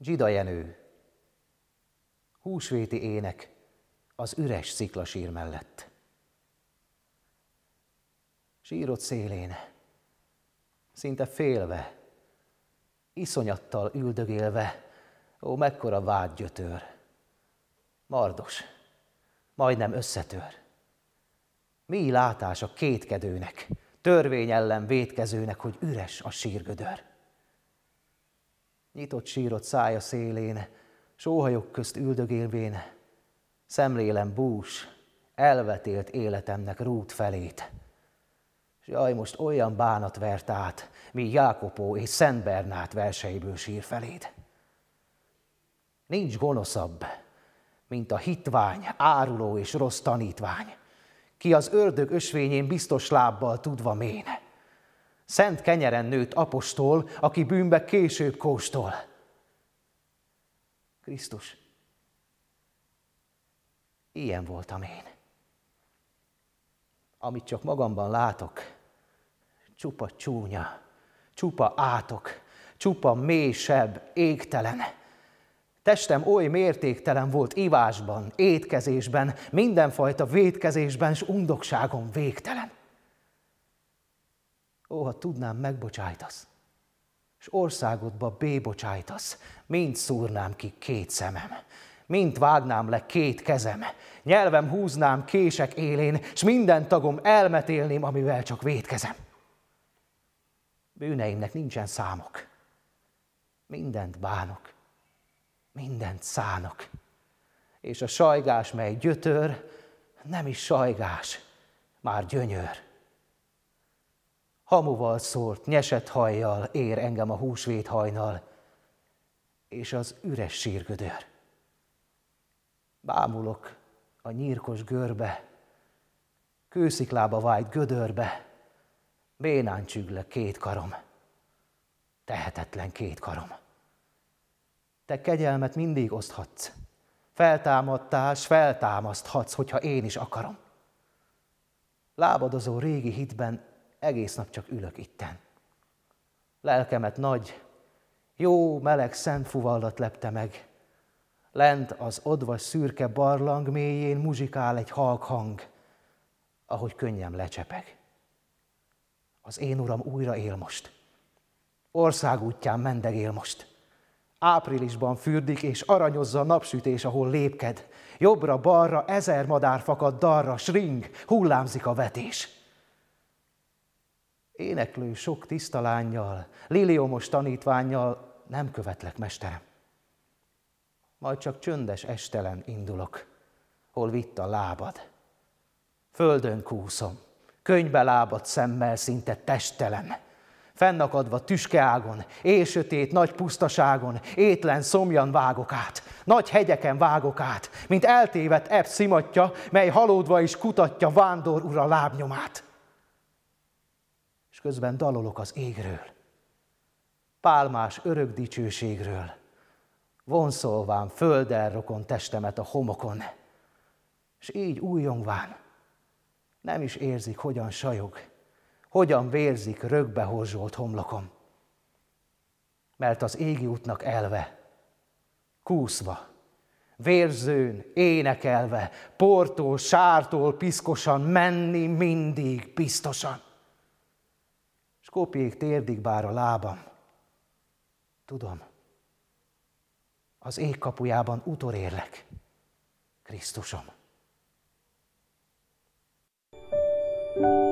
Dzsida Jenő. Húsvéti ének az üres sziklasír mellett. Sírod szélén, szinte félve, iszonyattal üldögélve, ó, mekkora vágy gyötör. Mardos, majdnem összetör. Mi látás a kétkedőnek, törvény ellen vétkezőnek, hogy üres a sírgödör nyitott sírot szája szélén, sóhajok közt üldögélvén, szemlélem bús, elvetélt életemnek rút felét. S jaj, most olyan bánat vert át, mi Jákopó és Szent Bernát verseiből sír feléd. Nincs gonoszabb, mint a hitvány, áruló és rossz tanítvány, ki az ördög ösvényén biztos lábbal tudva méne. Szent kenyeren nőtt apostol, aki bűnbe később kóstol. Krisztus, ilyen voltam én. Amit csak magamban látok, csupa csúnya, csupa átok, csupa mélysebb, égtelen. Testem oly mértéktelen volt ivásban, étkezésben, mindenfajta vétkezésben és undokságon végtelen. Ó, ha tudnám, megbocsájtasz. És országodba bébocsájtasz. mint szúrnám ki két szemem. Mint vágnám le két kezem. Nyelvem húznám kések élén, s minden tagom elmetélném, amivel csak védkezem. Bűneimnek nincsen számok. Mindent bánok. Mindent szánok. És a sajgás, mely gyötör, nem is sajgás, már gyönyör hamuval szólt, nyesett hajjal ér engem a húsvét hajnal, és az üres sírgödör. Bámulok a nyírkos görbe, kősziklába vájt gödörbe, bénán csügle két karom, tehetetlen két karom. Te kegyelmet mindig oszthatsz, feltámadtál, s feltámaszthatsz, hogyha én is akarom. Lábadozó régi hitben egész nap csak ülök itten. Lelkemet nagy, jó, meleg szemfuvallat lepte meg. Lent az odvas szürke barlang mélyén muzsikál egy halk hang, ahogy könnyem lecsepeg. Az én uram újra él most. Országútján mendegél most. Áprilisban fürdik és aranyozza a napsütés, ahol lépked. Jobbra-balra ezer madár fakad darra, sring, hullámzik a vetés éneklő sok tiszta lányjal, liliomos tanítványjal nem követlek, mesterem. Majd csak csöndes estelen indulok, hol vitt a lábad. Földön kúszom, könyvbe lábad szemmel szinte testelen. Fennakadva tüskeágon, éjsötét nagy pusztaságon, étlen szomjan vágok át, nagy hegyeken vágok át, mint eltévedt ebb szimatja, mely halódva is kutatja vándor ura lábnyomát és közben dalolok az égről, pálmás örök dicsőségről, vonszolván földel rokon testemet a homokon, és így újjongván nem is érzik, hogyan sajog, hogyan vérzik rögbe horzsolt homlokom. Mert az égi útnak elve, kúszva, vérzőn, énekelve, portól, sártól piszkosan menni mindig biztosan és térdig bár a lábam. Tudom, az ég kapujában utorérlek, Krisztusom. thank you